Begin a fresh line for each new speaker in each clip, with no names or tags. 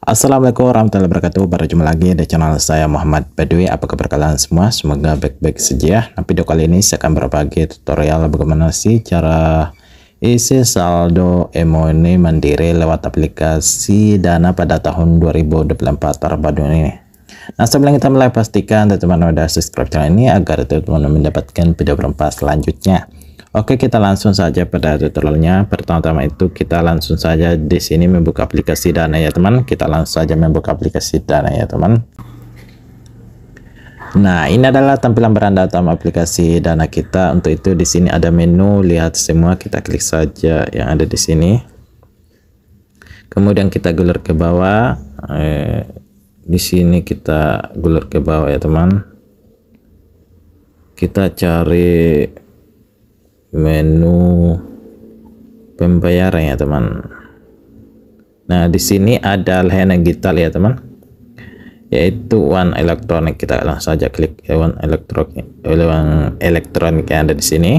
Assalamualaikum warahmatullahi wabarakatuh Berjumpa lagi di channel saya Muhammad Badui Apa kabar kalian semua? Semoga baik-baik saja Nah video kali ini saya akan berbagi tutorial bagaimana sih cara isi saldo Emoni Mandiri lewat aplikasi Dana pada tahun 2024 terbaru ini Nah sebelum kita mulai pastikan teman-teman sudah subscribe channel ini agar teman-teman mendapatkan video berempat selanjutnya Oke, kita langsung saja pada tutorialnya. Pertama-tama itu kita langsung saja di sini membuka aplikasi Dana ya, teman. Kita langsung saja membuka aplikasi Dana ya, teman. Nah, ini adalah tampilan beranda atau aplikasi Dana kita. Untuk itu di sini ada menu lihat semua, kita klik saja yang ada di sini. Kemudian kita gulir ke bawah. Eh, di sini kita gulir ke bawah ya, teman. Kita cari menu pembayaran ya teman nah di sini ada layanan digital ya teman yaitu one elektronik kita langsung saja klik ya, one elektronik eh, one elektronik yang ada di sini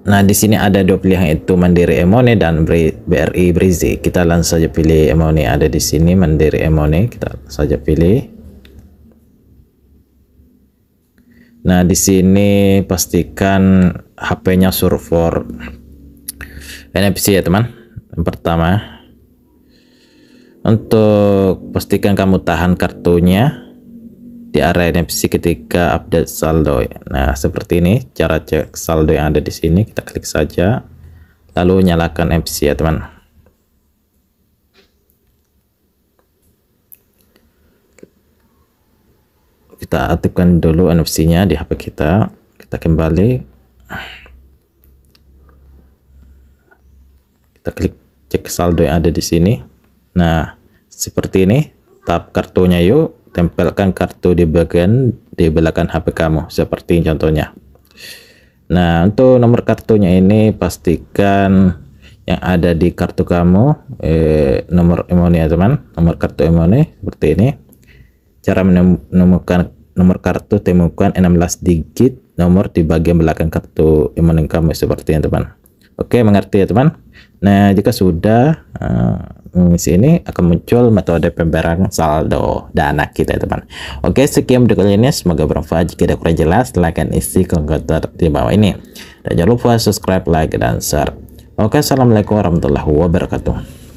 Nah, di sini ada dua pilihan itu Mandiri Emone dan BRI Brizi. Kita langsung saja pilih Emone ada di sini Mandiri Emone, kita saja pilih. Nah, di sini pastikan HP-nya survor NFC ya, teman. Yang pertama. Untuk pastikan kamu tahan kartunya di area NFC ketika update saldo. Nah, seperti ini cara cek saldo yang ada di sini. Kita klik saja. Lalu nyalakan NFC ya, teman. kita aktifkan dulu NFC-nya di HP kita. Kita kembali. Kita klik cek saldo yang ada di sini. Nah, seperti ini. Tap kartunya yuk. Tempelkan kartu di bagian di belakang HP kamu. Seperti contohnya. Nah, untuk nomor kartunya ini pastikan yang ada di kartu kamu eh, nomor emoni ya teman nomor kartu emoni seperti ini Cara menemukan nomor kartu temukan 16 digit nomor di bagian belakang kartu yang kamu seperti yang teman. Oke, mengerti ya teman. Nah, jika sudah uh, eh, ini akan muncul metode pemberang saldo dana kita ya, teman oke sekian video kali ini semoga bermanfaat jika ada kurang jelas silahkan isi komentar di bawah ini dan jangan lupa subscribe like dan share oke assalamualaikum warahmatullahi wabarakatuh